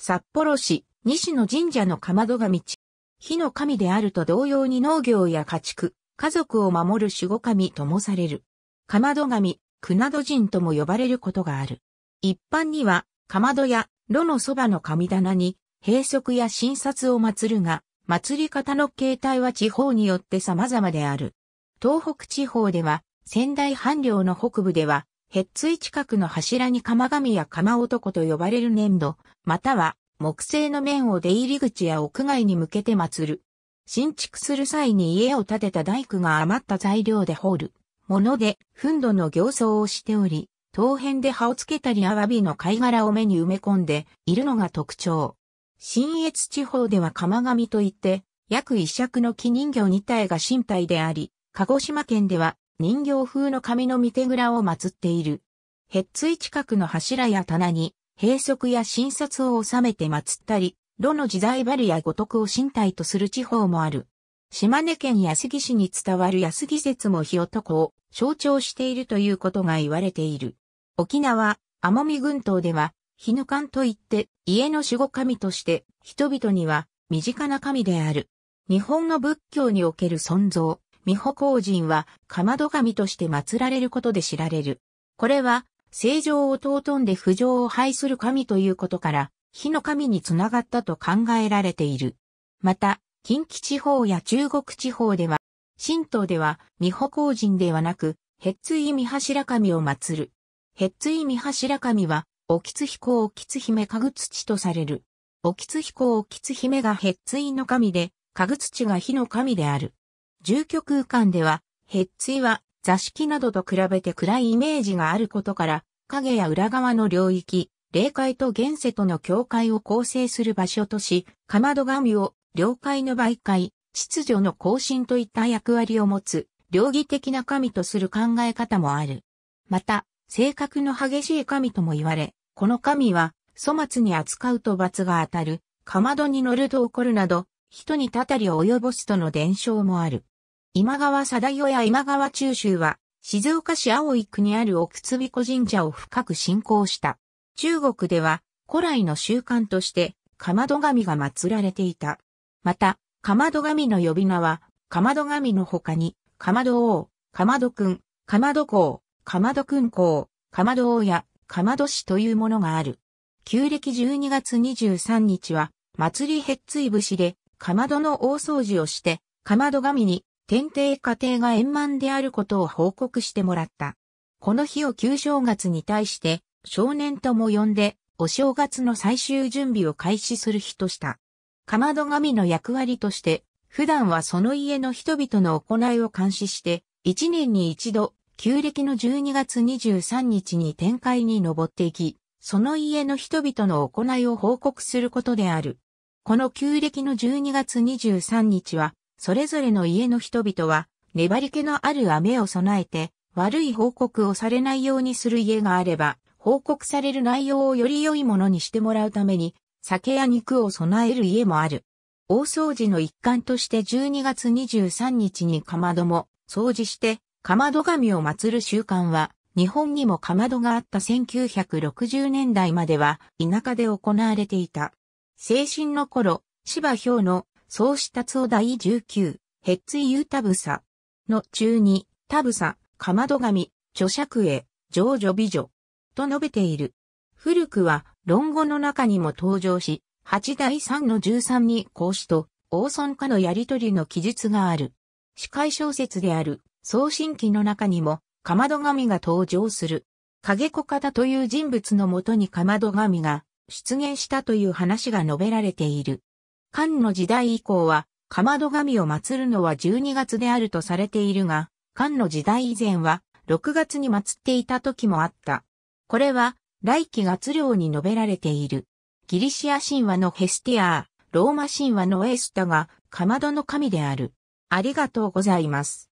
札幌市西野神社のかまど神地。火の神であると同様に農業や家畜、家族を守る守護神ともされる。かまど神、くなど人とも呼ばれることがある。一般には、かまどや炉のそばの神棚に、閉塞や診察を祀るが、祀り方の形態は地方によって様々である。東北地方では、仙台半領の北部では、ヘッツイ近くの柱に釜紙や釜男と呼ばれる粘土、または木製の面を出入り口や屋外に向けて祀る。新築する際に家を建てた大工が余った材料で掘る。もので、ふんの行走をしており、陶辺で葉をつけたりアワビの貝殻を目に埋め込んでいるのが特徴。新越地方では釜紙といって、約一尺の木人形二体が身体であり、鹿児島県では人形風の紙の見手蔵を祀っている。ヘッツイ近くの柱や棚に、閉塞や診察を収めて祀ったり、炉の自在バや五徳を身体とする地方もある。島根県安木市に伝わる安木説も日男を象徴しているということが言われている。沖縄、奄美群島では、日の間といって、家の守護神として、人々には身近な神である。日本の仏教における尊像、美保公人は、かまど神として祀られることで知られる。これは、正常を尊んで不条を拝する神ということから、火の神につながったと考えられている。また、近畿地方や中国地方では、神道では、美保公人ではなく、ヘッツイミ柱神を祀る。ヘッツイミ柱神は、おきつ彦おきつ姫かぐつちとされる。おきつ彦おきつ姫がヘッツイの神で、かぐつちが火の神である。住居空間では、ヘッツイは座敷などと比べて暗いイメージがあることから、影や裏側の領域、霊界と現世との境界を構成する場所とし、かまど神を、領界の媒介、秩序の更新といった役割を持つ、領義的な神とする考え方もある。また、性格の激しい神とも言われ、この神は、粗末に扱うと罰が当たる、かまどに乗ると怒るなど、人にたたりを及ぼすとの伝承もある。今川貞代や今川中州は、静岡市青井区にある奥津彦神社を深く信仰した。中国では、古来の習慣として、かまど神が祀られていた。また、かまど神の呼び名は、かまど神の他に、かまど王、かまどくん、かまど公、かまどくん公、かまど王や、かまど氏というものがある。旧暦12月23日は、祭りへっつい節で、かまどの大掃除をして、かまど神に、天帝家庭が円満であることを報告してもらった。この日を旧正月に対して、少年とも呼んで、お正月の最終準備を開始する日とした。かまど神の役割として、普段はその家の人々の行いを監視して、一年に一度、旧暦の12月23日に展開に登っていき、その家の人々の行いを報告することである。この旧暦の12月23日は、それぞれの家の人々は、粘り気のある雨を備えて、悪い報告をされないようにする家があれば、報告される内容をより良いものにしてもらうために、酒や肉を備える家もある。大掃除の一環として12月23日にかまども掃除してかまど神を祀る習慣は日本にもかまどがあった1960年代までは田舎で行われていた。青春の頃、芝氷の、創始達を第19、ヘッツイユータブサ、の中に、タブサ、かまど神、著釈へ、上女美女、と述べている。古くは、論語の中にも登場し、八代3の13に孔子と、王孫家のやりとりの記述がある。司会小説である、創新記の中にも、かまど神が登場する。影子方という人物のもとにかまど神が、出現したという話が述べられている。漢の時代以降は、かまど神を祀るのは12月であるとされているが、漢の時代以前は、6月に祀っていた時もあった。これは、来期月量に述べられている。ギリシア神話のヘスティアー、ローマ神話のエスタが、かまどの神である。ありがとうございます。